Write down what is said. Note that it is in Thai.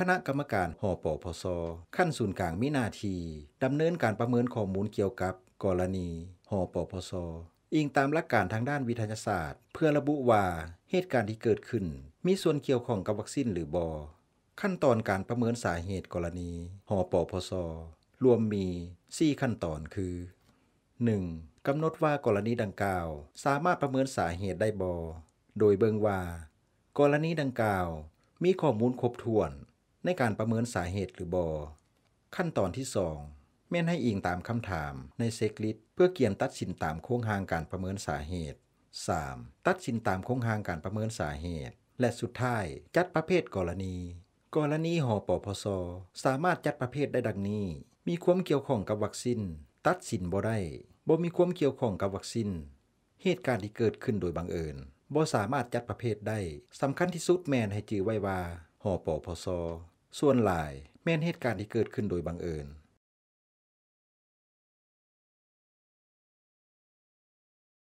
คณะกรรมการหอปพศขั้นศูนย์กลางมินาทีดำเนินการประเมินข้อมูลเกี่ยวกับ กรณี หอปพศอิงตามหลักการทางด้านวิทยาศาสตร์ เพื่อระบุว่าเหตุการณ์ที่เกิดขึ้น มีส่วนเกี่ยวข้องกับวัคซีนหรือบอ ขั้นตอนการประเมินสาเหตุกรณี หอปพศรวมมี4ขั้นตอนคือ 1. กำหนดว่ากรณีดังกล่าวสามารถประเมินสาเหตุได้บอ โดยเบิงว่า กรณีดังกล่าว มีข้อมูลครบถ้วนในการประเมินสาเหตุหรือบอขั้นตอนที่ 2 แม่นให้อิงตามคำถามในเซกลิสเพื่อเกี่ยนตัดสินตามโค้งหางการประเมินสาเหตุ 3. ตัดสินตามโค้งหางการประเมินสาเหตุ และสุดท้ายจัดประเภทกรณี กรณีหอปอพศสามารถจัดประเภทได้ดังนี้ มีความเกี่ยวข้องกับวัคซีนตัดสินบ่ได้บ่มีความเกี่ยวข้องกับวัคซีนเหตุการณ์ที่เกิดขึ้นโดยบังเอิญบ่สามารถจัดประเภทได้สำคัญที่สุดแมนให้จือไว้ว่าหอปอพศส่วนหลายแม่นเหตุการณ์ที่เกิดขึ้นโดยบังเอิญ